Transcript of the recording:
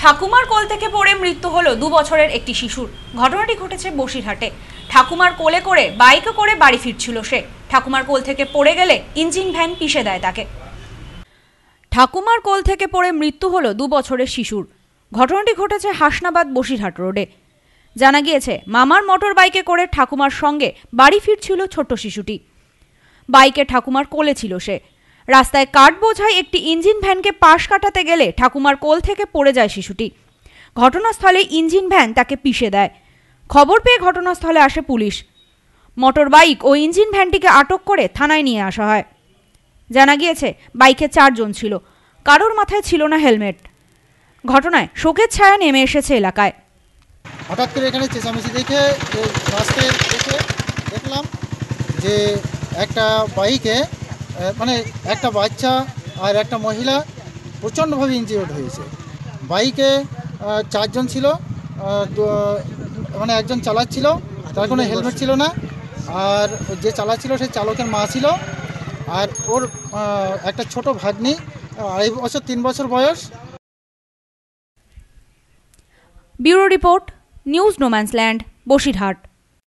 ঠাকুমার কোল থেকে পড়ে মৃত্যু হলো দু বছরের একটি শিশুর ঘটনাটি ঘটেছে বসিরহাটে ঠাকুমার কোলে করে বাইকে করে বাড়ি ফিরছিল সে ঠাকুমার কোল থেকে পড়ে গেলে ইঞ্জিন ভ্যান পিষে দেয় তাকে ঠাকুমার কোল থেকে পড়ে মৃত্যু হলো দু বছরের শিশুর ঘটনাটি ঘটেছে হাসনাবাদ বসিরহাট রোডে জানা গিয়েছে মামার মোটর বাইকে করে ঠাকুমার সঙ্গে বাড়ি ফিরছিল ছোট্ট শিশুটি বাইকে ঠাকুমার কোলে ছিল সে রাস্তায় কাঠ বোঝায় একটি ইঞ্জিন ভ্যানকে পাশ কাটাতে গেলে ঠাকুমার কোল থেকে পড়ে যায় শিশুটি ঘটনাস্থলে ইঞ্জিন ভ্যান তাকে পিষে দেয় খবর পেয়ে ঘটনাস্থলে আসে পুলিশ মোটর বাইক ও ইঞ্জিন ভ্যানটিকে আটক করে থানায় নিয়ে আসা হয় জানা গিয়েছে বাইকে চারজন ছিল কারোর মাথায় ছিল না হেলমেট ঘটনায় শোকের ছায়া নেমে এসেছে এলাকায় হঠাৎ করে এখানে চেঁচামেচি দেখে রাস্তায় দেখে দেখলাম যে একটা বাইকে মানে একটা বাচ্চা আর একটা মহিলা প্রচণ্ডভাবে ইঞ্জিওর্ড হয়েছে বাইকে চারজন ছিল মানে একজন চালাচ্ছিল তার কোনো হেলমেট ছিল না আর যে চালাচ্ছিল সে চালকের মা ছিল আর ওর একটা ছোট ভাগ্নি আড়াই বছর তিন বছর বয়স bureau report news no man's land Basirhat